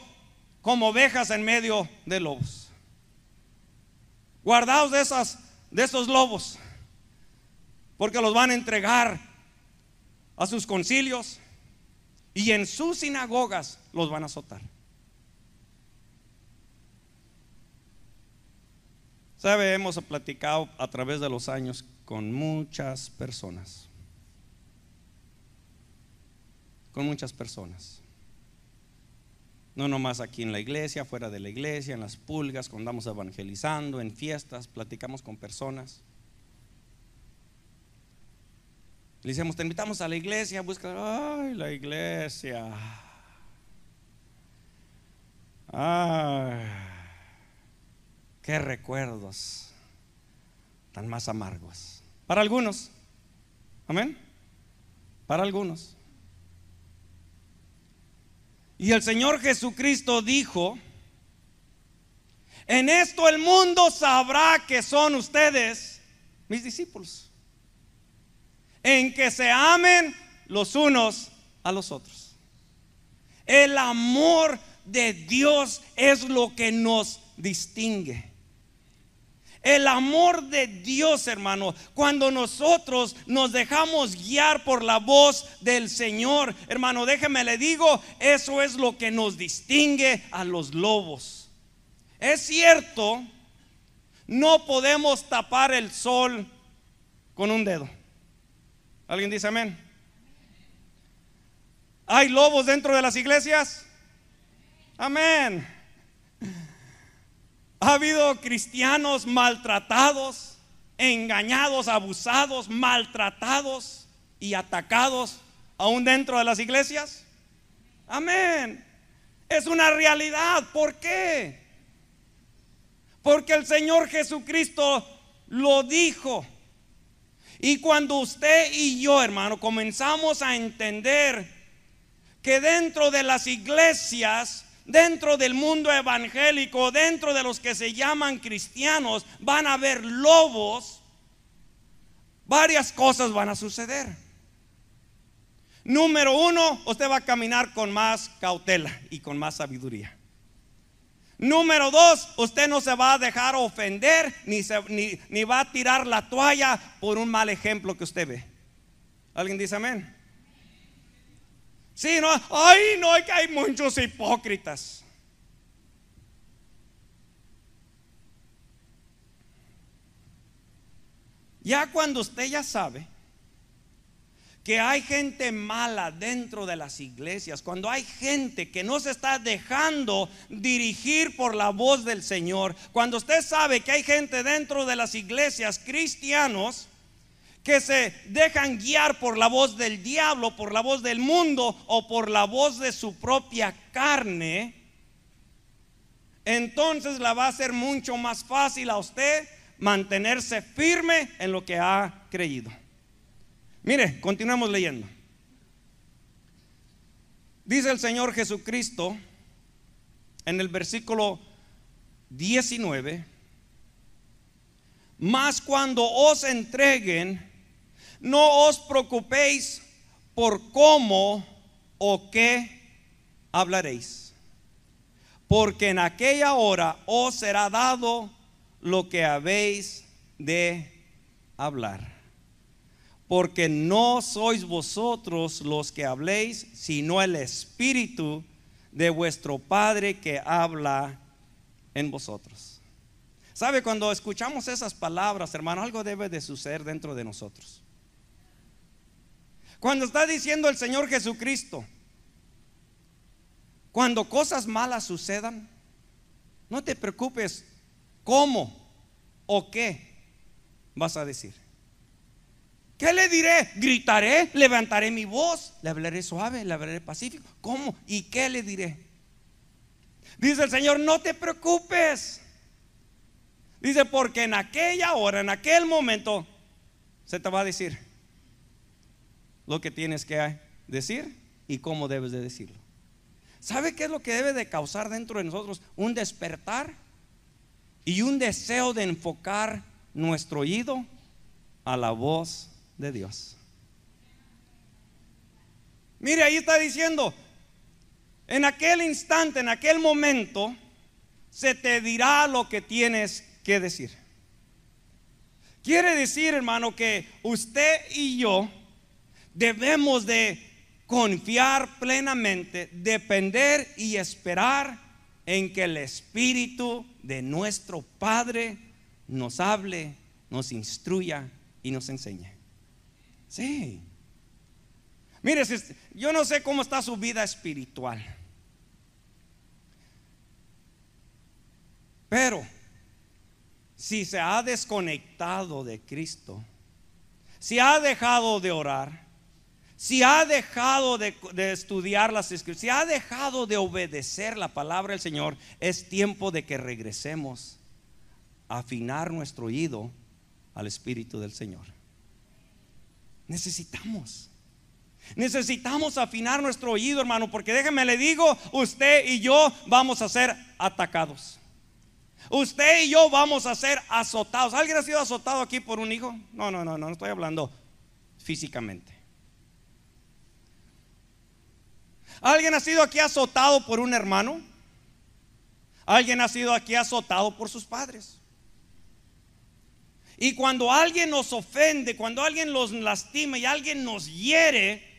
como ovejas en medio de lobos. Guardaos de, esas, de esos lobos, porque los van a entregar a sus concilios y en sus sinagogas los van a azotar. Sabe, hemos platicado a través de los años con muchas personas. Con muchas personas. No nomás aquí en la iglesia, fuera de la iglesia, en las pulgas, cuando andamos evangelizando, en fiestas, platicamos con personas. Le decimos, te invitamos a la iglesia, busca, ay, la iglesia. Ay. Qué recuerdos tan más amargos. Para algunos. Amén. Para algunos. Y el Señor Jesucristo dijo, en esto el mundo sabrá que son ustedes mis discípulos. En que se amen los unos a los otros. El amor de Dios es lo que nos distingue. El amor de Dios, hermano, cuando nosotros nos dejamos guiar por la voz del Señor, hermano, déjeme le digo, eso es lo que nos distingue a los lobos. Es cierto, no podemos tapar el sol con un dedo. ¿Alguien dice amén? ¿Hay lobos dentro de las iglesias? Amén. Ha habido cristianos maltratados, engañados, abusados, maltratados y atacados aún dentro de las iglesias. Amén. Es una realidad. ¿Por qué? Porque el Señor Jesucristo lo dijo. Y cuando usted y yo, hermano, comenzamos a entender que dentro de las iglesias dentro del mundo evangélico, dentro de los que se llaman cristianos, van a haber lobos, varias cosas van a suceder. Número uno, usted va a caminar con más cautela y con más sabiduría. Número dos, usted no se va a dejar ofender ni, ni va a tirar la toalla por un mal ejemplo que usted ve. ¿Alguien dice amén? Sí, no, ay, no, es que hay muchos hipócritas. Ya cuando usted ya sabe que hay gente mala dentro de las iglesias, cuando hay gente que no se está dejando dirigir por la voz del Señor, cuando usted sabe que hay gente dentro de las iglesias cristianos, que se dejan guiar por la voz del diablo, por la voz del mundo o por la voz de su propia carne, entonces la va a ser mucho más fácil a usted mantenerse firme en lo que ha creído. Mire, continuemos leyendo. Dice el Señor Jesucristo en el versículo 19, Más cuando os entreguen, no os preocupéis por cómo o qué hablaréis, porque en aquella hora os será dado lo que habéis de hablar. Porque no sois vosotros los que habléis, sino el Espíritu de vuestro Padre que habla en vosotros. ¿Sabe? Cuando escuchamos esas palabras, hermano, algo debe de suceder dentro de nosotros. Cuando está diciendo el Señor Jesucristo, cuando cosas malas sucedan, no te preocupes cómo o qué vas a decir. ¿Qué le diré? Gritaré, levantaré mi voz, le hablaré suave, le hablaré pacífico. ¿Cómo y qué le diré? Dice el Señor, no te preocupes. Dice, porque en aquella hora, en aquel momento, se te va a decir, lo que tienes que decir y cómo debes de decirlo. ¿Sabe qué es lo que debe de causar dentro de nosotros? Un despertar y un deseo de enfocar nuestro oído a la voz de Dios. Mire, ahí está diciendo, en aquel instante, en aquel momento, se te dirá lo que tienes que decir. Quiere decir, hermano, que usted y yo debemos de confiar plenamente, depender y esperar en que el Espíritu de nuestro Padre nos hable, nos instruya y nos enseñe. Sí. Mire, yo no sé cómo está su vida espiritual. Pero si se ha desconectado de Cristo, si ha dejado de orar, si ha dejado de, estudiar las escrituras, si ha dejado de obedecer la palabra del Señor, es tiempo de que regresemos a afinar nuestro oído al Espíritu del Señor. Necesitamos. Necesitamos afinar nuestro oído, hermano, porque déjeme le digo, usted y yo vamos a ser atacados. Usted y yo vamos a ser azotados. ¿Alguien ha sido azotado aquí por un hijo? No, no, no, no, no estoy hablando físicamente. ¿Alguien ha sido aquí azotado por un hermano? ¿Alguien ha sido aquí azotado por sus padres? Y cuando alguien nos ofende, cuando alguien los lastima y alguien nos hiere,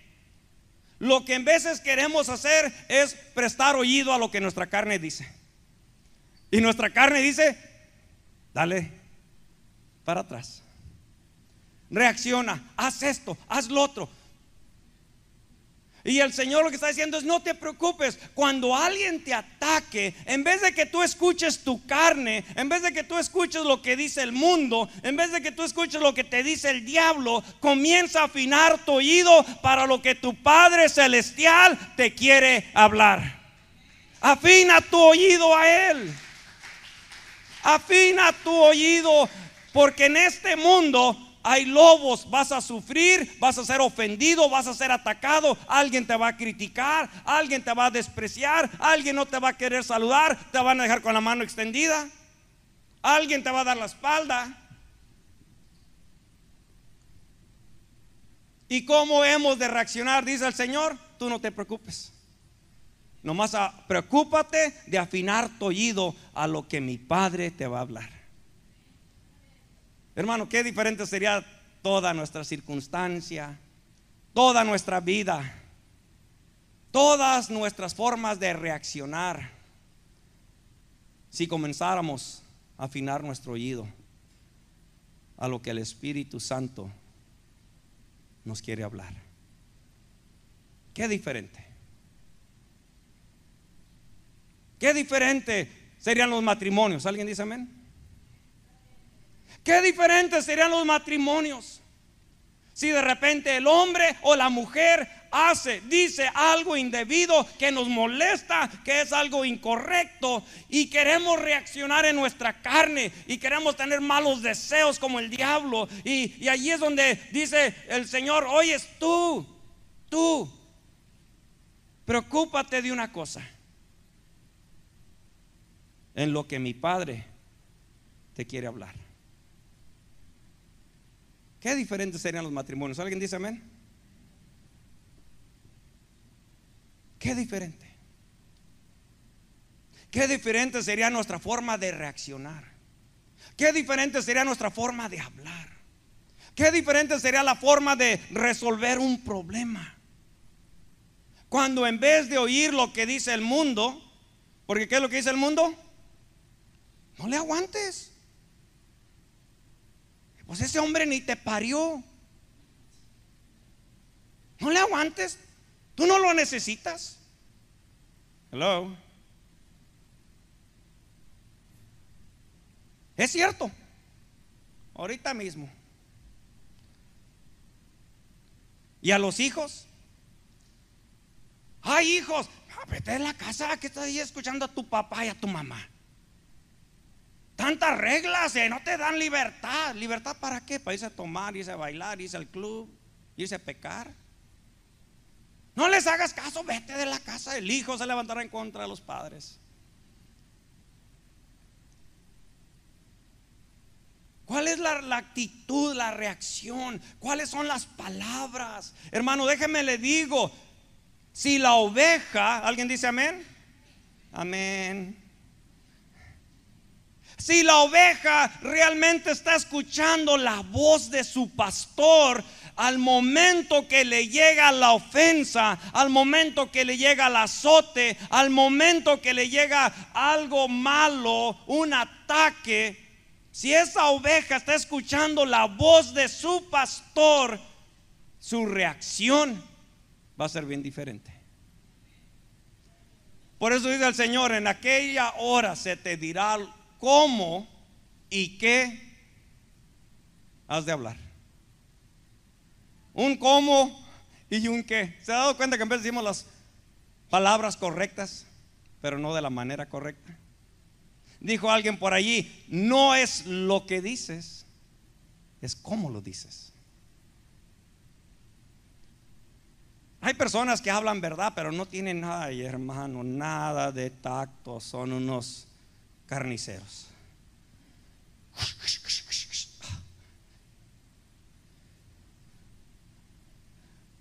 lo que en veces queremos hacer es prestar oído a lo que nuestra carne dice. Y nuestra carne dice, dale para atrás. Reacciona, haz esto, haz lo otro, y el Señor lo que está diciendo es, no te preocupes, cuando alguien te ataque, en vez de que tú escuches tu carne, en vez de que tú escuches lo que dice el mundo, en vez de que tú escuches lo que te dice el diablo, comienza a afinar tu oído para lo que tu Padre Celestial te quiere hablar. Afina tu oído a Él. Afina tu oído, porque en este mundo hay lobos, vas a sufrir, vas a ser ofendido, vas a ser atacado, alguien te va a criticar, alguien te va a despreciar, alguien no te va a querer saludar, te van a dejar con la mano extendida, alguien te va a dar la espalda. ¿Y cómo hemos de reaccionar? Dice el Señor, tú no te preocupes. Nomás preocúpate de afinar tu oído a lo que mi Padre te va a hablar. Hermano, qué diferente sería toda nuestra circunstancia, toda nuestra vida, todas nuestras formas de reaccionar si comenzáramos a afinar nuestro oído a lo que el Espíritu Santo nos quiere hablar. Qué diferente. Qué diferente serían los matrimonios. ¿Alguien dice amén? Qué diferentes serían los matrimonios si de repente el hombre o la mujer hace, dice algo indebido que nos molesta, que es algo incorrecto y queremos reaccionar en nuestra carne y queremos tener malos deseos como el diablo. Y, allí es donde dice el Señor, oye tú, tú, preocúpate de una cosa, en lo que mi Padre te quiere hablar. ¿Qué diferentes serían los matrimonios? ¿Alguien dice amén? ¿Qué diferente? ¿Qué diferente sería nuestra forma de reaccionar? ¿Qué diferente sería nuestra forma de hablar? ¿Qué diferente sería la forma de resolver un problema? Cuando en vez de oír lo que dice el mundo, porque ¿qué es lo que dice el mundo? No le aguantes. Pues ese hombre ni te parió. No le aguantes. Tú no lo necesitas. Hello. Es cierto. Ahorita mismo. ¿Y a los hijos? ¡Ay, hijos! Ah, vete de la casa que estás ahí escuchando a tu papá y a tu mamá. Tantas reglas, eh, no te dan libertad. ¿Libertad para qué? Para irse a tomar, irse a bailar, irse al club, irse a pecar. No les hagas caso, vete de la casa. El hijo se levantará en contra de los padres. ¿Cuál es la, actitud, la reacción? ¿Cuáles son las palabras? Hermano, déjeme le digo, si la oveja, ¿alguien dice amén? Amén. Si la oveja realmente está escuchando la voz de su pastor, al momento que le llega la ofensa, al momento que le llega el azote, al momento que le llega algo malo, un ataque, si esa oveja está escuchando la voz de su pastor, su reacción va a ser bien diferente. Por eso dice el Señor, en aquella hora se te dirá cómo y qué has de hablar. Un cómo y un qué. ¿Se ha dado cuenta que en vez decimos las palabras correctas, pero no de la manera correcta? Dijo alguien por allí, no es lo que dices, es cómo lo dices. Hay personas que hablan verdad, pero no tienen nada, hermano, nada de tacto, son unos carniceros.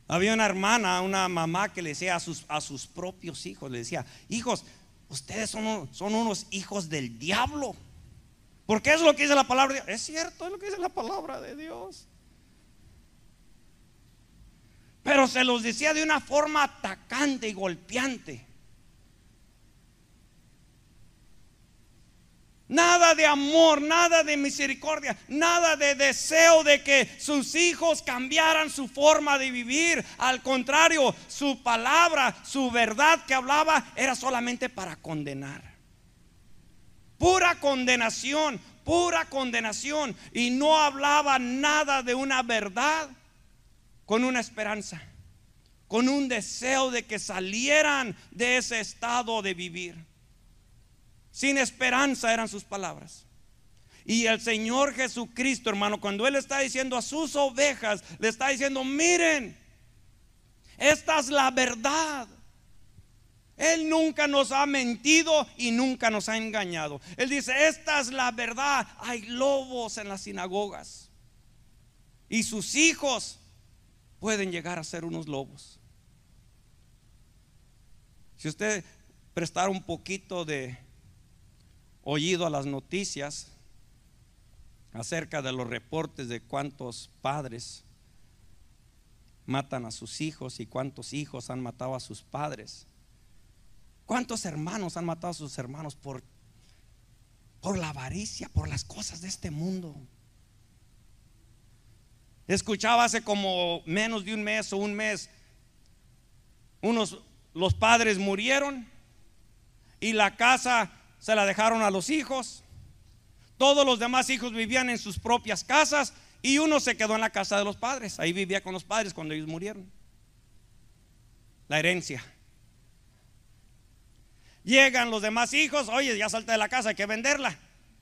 Había una hermana, una mamá que le decía a sus, a sus propios hijos, le decía, hijos, ustedes son, son unos hijos del diablo. Porque es lo que dice la palabra de Dios. Es cierto, es lo que dice la palabra de Dios. Pero se los decía de una forma atacante y golpeante. Nada de amor, nada de misericordia, nada de deseo de que sus hijos cambiaran su forma de vivir. Al contrario, su palabra, su verdad que hablaba era solamente para condenar. Pura condenación, pura condenación. Y no hablaba nada de una verdad con una esperanza, con un deseo de que salieran de ese estado de vivir. Sin esperanza eran sus palabras. Y el Señor Jesucristo, hermano, cuando Él está diciendo a sus ovejas, le está diciendo, miren, esta es la verdad. Él nunca nos ha mentido y nunca nos ha engañado. Él dice, esta es la verdad. Hay lobos en las sinagogas. Y sus hijos pueden llegar a ser unos lobos. Si usted prestara un poquito de oído a las noticias acerca de los reportes de cuántos padres matan a sus hijos y cuántos hijos han matado a sus padres. ¿Cuántos hermanos han matado a sus hermanos por, por la avaricia, por las cosas de este mundo? Escuchaba hace como menos de un mes o un mes, unos los padres murieron y la casa se la dejaron a los hijos. Todos los demás hijos vivían en sus propias casas y uno se quedó en la casa de los padres. Ahí vivía con los padres cuando ellos murieron. La herencia. Llegan los demás hijos, oye, ya salta de la casa, hay que venderla.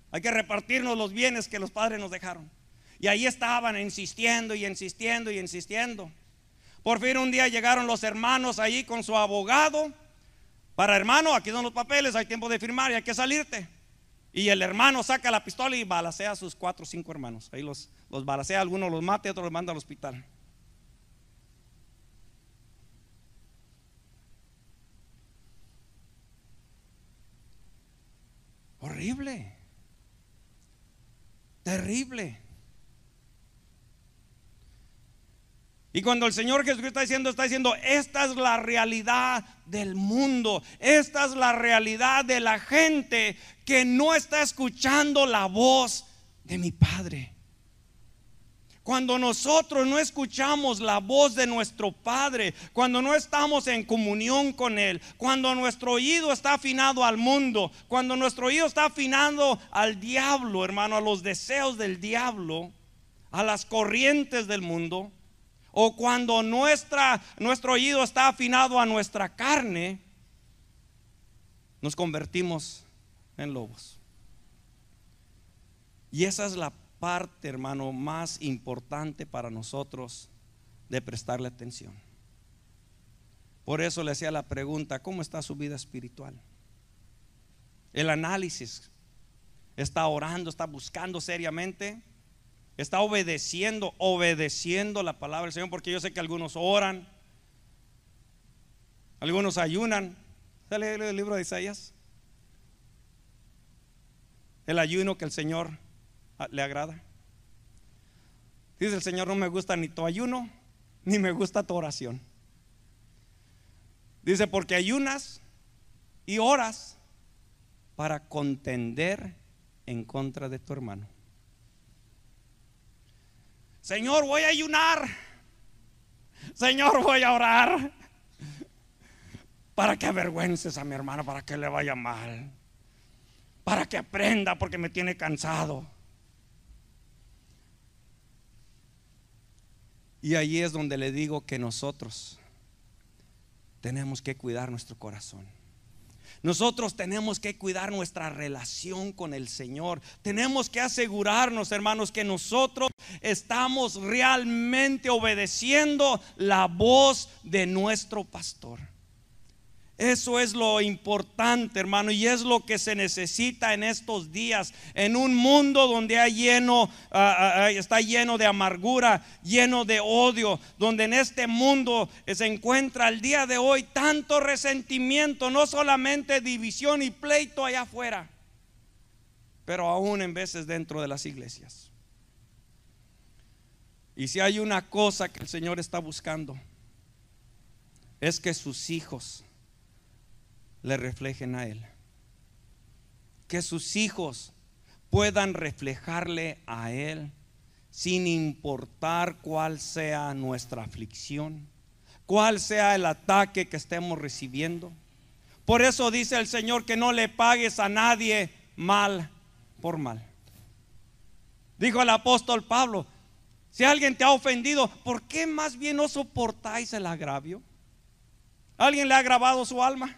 Hay que repartirnos los bienes que los padres nos dejaron. Y ahí estaban insistiendo y insistiendo y insistiendo. Por fin un día llegaron los hermanos ahí con su abogado para hermano, aquí son los papeles, hay tiempo de firmar y hay que salirte. Y el hermano saca la pistola y balacea a sus cuatro o cinco hermanos. Ahí los, los balacea, algunos los mata otros los manda al hospital. Horrible. Terrible. Y cuando el Señor Jesucristo está diciendo, está diciendo, esta es la realidad del mundo, esta es la realidad de la gente que no está escuchando la voz de mi Padre. Cuando nosotros no escuchamos la voz de nuestro Padre, cuando no estamos en comunión con Él, cuando nuestro oído está afinado al mundo, cuando nuestro oído está afinado al diablo, hermano, a los deseos del diablo, a las corrientes del mundo, o cuando nuestro oído está afinado a nuestra carne, nos convertimos en lobos. Y esa es la parte, hermano, más importante para nosotros de prestarle atención. Por eso le hacía la pregunta, ¿cómo está su vida espiritual? El análisis, está orando, está buscando seriamente. Está obedeciendo, obedeciendo la palabra del Señor, porque yo sé que algunos oran, algunos ayunan. ¿Sale el libro de Isaías? El ayuno que el Señor ah, le agrada. Dice el Señor, no me gusta ni tu ayuno, ni me gusta tu oración. Dice, porque ayunas y oras para contender en contra de tu hermano. Señor, voy a ayunar. Señor, voy a orar. Para que avergüences a mi hermano, para que le vaya mal. Para que aprenda porque me tiene cansado. Y ahí es donde le digo que nosotros tenemos que cuidar nuestro corazón. Nosotros tenemos que cuidar nuestra relación con el Señor. Tenemos que asegurarnos, hermanos, que nosotros estamos realmente obedeciendo la voz de nuestro pastor. Eso es lo importante, hermano, y es lo que se necesita en estos días, en un mundo donde hay lleno, ah, ah, ah, está lleno de amargura, lleno de odio, donde en este mundo se encuentra al día de hoy tanto resentimiento, no solamente división y pleito allá afuera, pero aún en veces dentro de las iglesias. Y si hay una cosa que el Señor está buscando, es que sus hijos le reflejen a Él. Que sus hijos puedan reflejarle a Él sin importar cuál sea nuestra aflicción, cuál sea el ataque que estemos recibiendo. Por eso dice el Señor que no le pagues a nadie mal por mal. Dijo el apóstol Pablo, si alguien te ha ofendido, ¿por qué más bien no soportáis el agravio? ¿Alguien le ha agravado su alma?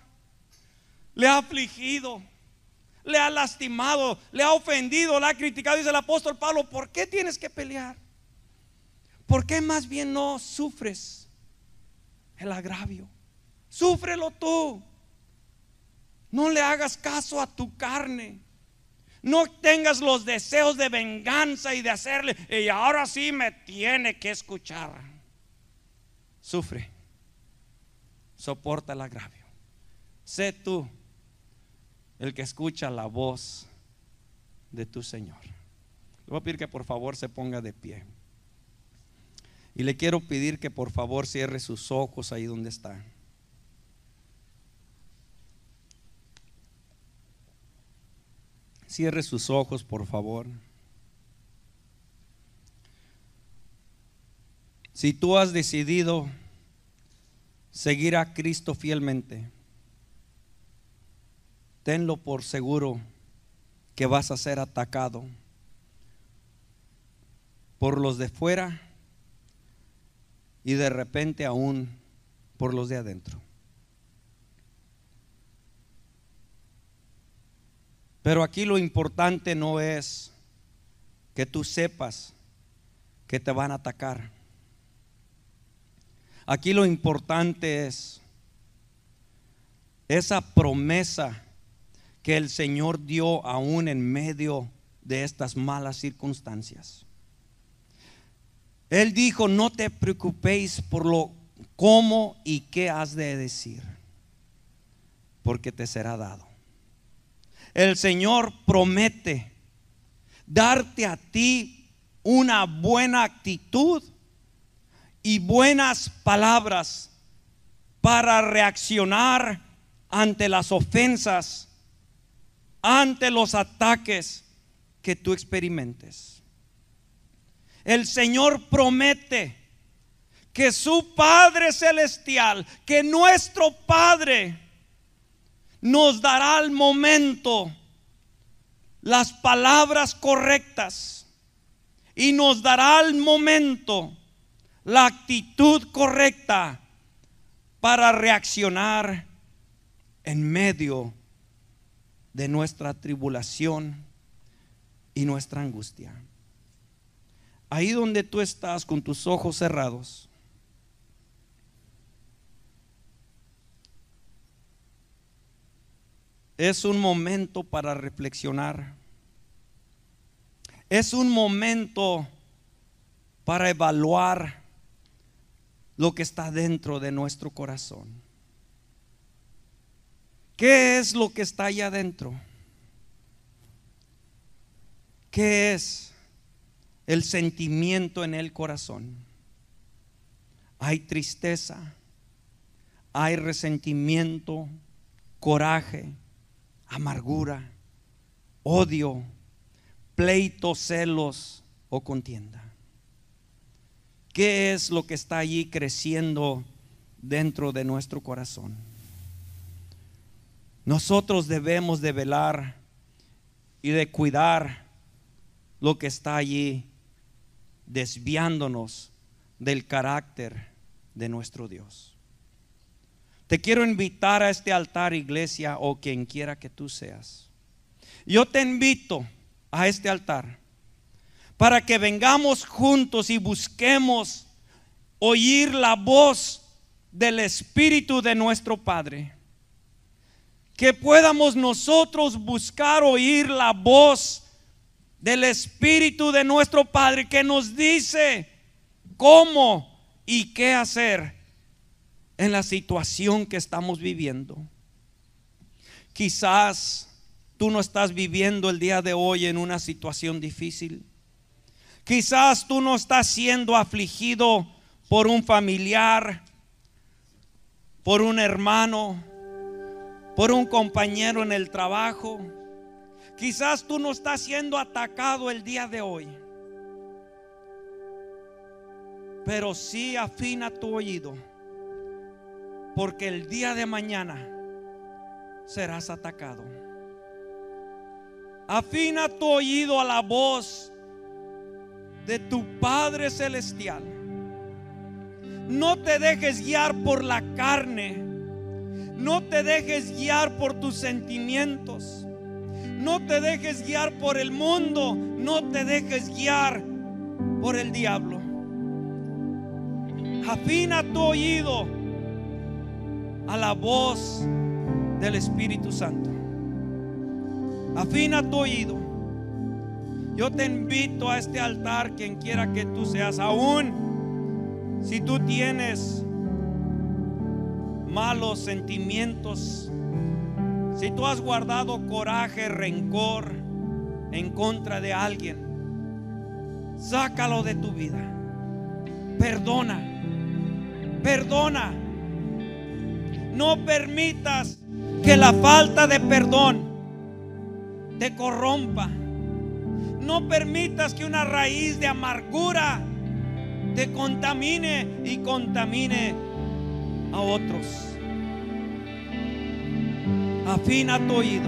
le ha afligido, le ha lastimado, le ha ofendido, le ha criticado. Dice el apóstol Pablo, ¿por qué tienes que pelear? ¿Por qué más bien no sufres el agravio? Súfrelo tú. No le hagas caso a tu carne. No tengas los deseos de venganza y de hacerle, y ahora sí me tiene que escuchar. Sufre, soporta el agravio. Sé tú el que escucha la voz de tu Señor. Le voy a pedir que por favor se ponga de pie. Y le quiero pedir que por favor cierre sus ojos ahí donde está. Cierre sus ojos, por favor. Si tú has decidido seguir a Cristo fielmente, tenlo por seguro que vas a ser atacado por los de fuera y de repente aún por los de adentro. Pero aquí lo importante no es que tú sepas que te van a atacar. Aquí lo importante es esa promesa que el Señor dio aún en medio de estas malas circunstancias. Él dijo, no te preocupéis por lo cómo y qué has de decir, porque te será dado. El Señor promete darte a ti una buena actitud y buenas palabras para reaccionar ante las ofensas ante los ataques que tú experimentes. El Señor promete que su Padre Celestial, que nuestro Padre, nos dará al momento las palabras correctas y nos dará al momento la actitud correcta para reaccionar en medio de de nuestra tribulación y nuestra angustia. Ahí donde tú estás con tus ojos cerrados, es un momento para reflexionar. Es un momento para evaluar lo que está dentro de nuestro corazón. ¿Qué es lo que está allá adentro? ¿Qué es el sentimiento en el corazón? Hay tristeza, hay resentimiento, coraje, amargura, odio, pleito, celos o contienda. ¿Qué es lo que está allí creciendo dentro de nuestro corazón? Nosotros debemos de velar y de cuidar lo que está allí, desviándonos del carácter de nuestro Dios. Te quiero invitar a este altar, iglesia, o quien quiera que tú seas. Yo te invito a este altar para que vengamos juntos y busquemos oír la voz del Espíritu de nuestro Padre que podamos nosotros buscar oír la voz del Espíritu de nuestro Padre que nos dice cómo y qué hacer en la situación que estamos viviendo. Quizás tú no estás viviendo el día de hoy en una situación difícil. Quizás tú no estás siendo afligido por un familiar, por un hermano, por un compañero en el trabajo. Quizás tú no estás siendo atacado el día de hoy. Pero sí afina tu oído. Porque el día de mañana serás atacado. Afina tu oído a la voz de tu Padre Celestial. No te dejes guiar por la carne no te dejes guiar por tus sentimientos. No te dejes guiar por el mundo. No te dejes guiar por el diablo. Afina tu oído a la voz del Espíritu Santo. Afina tu oído. Yo te invito a este altar, quien quiera que tú seas, aún si tú tienes malos sentimientos, si tú has guardado coraje, rencor en contra de alguien, sácalo de tu vida. Perdona, perdona. No permitas que la falta de perdón te corrompa. No permitas que una raíz de amargura te contamine y contamine a otros. Afina tu oído.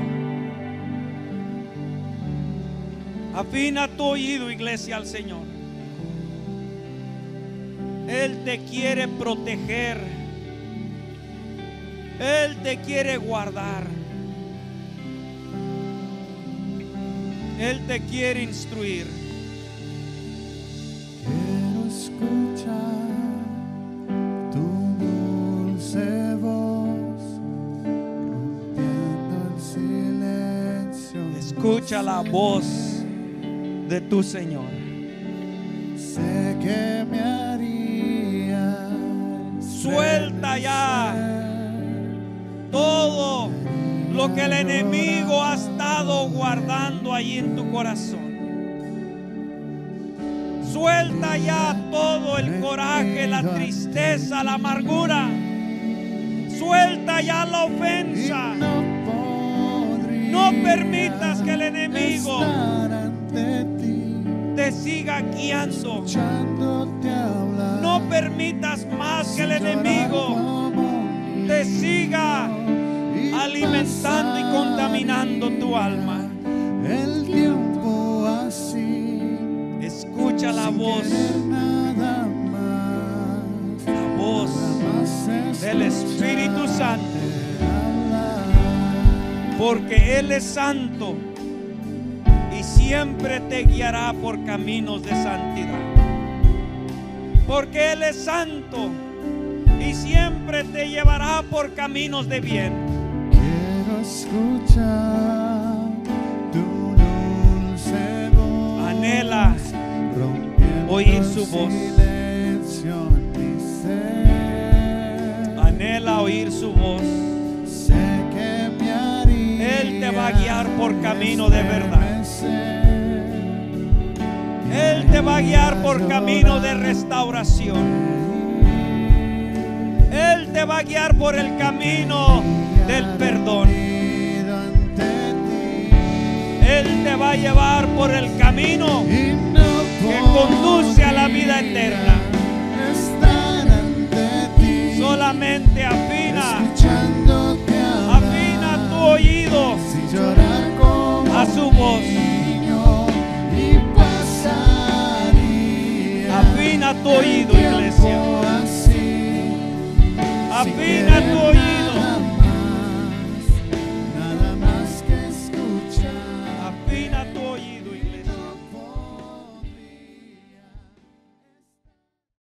Afina tu oído, iglesia, al Señor. Él te quiere proteger. Él te quiere guardar. Él te quiere instruir. escuchar. escucha la voz de tu Señor. Sé que me haría. Suelta ya todo lo que el enemigo ha estado guardando allí en tu corazón. Suelta ya todo el coraje, la tristeza, la amargura. Suelta ya la ofensa no permitas que el enemigo te siga guiando. No permitas más que el enemigo te siga alimentando y contaminando tu alma. El tiempo así. Escucha la voz. La voz del Espíritu Santo porque Él es santo y siempre te guiará por caminos de santidad. Porque Él es santo y siempre te llevará por caminos de bien. Quiero escuchar tu dulce voz. Anhela oír su voz. Anhela oír su voz va a guiar por camino de verdad. Él te va a guiar por camino de restauración. Él te va a guiar por el camino del perdón. Él te va a llevar por el camino que conduce a la vida eterna. Solamente afina oídos sin llorar como a su voz niño, y pasaría afina tu oído iglesia así, afina tu oído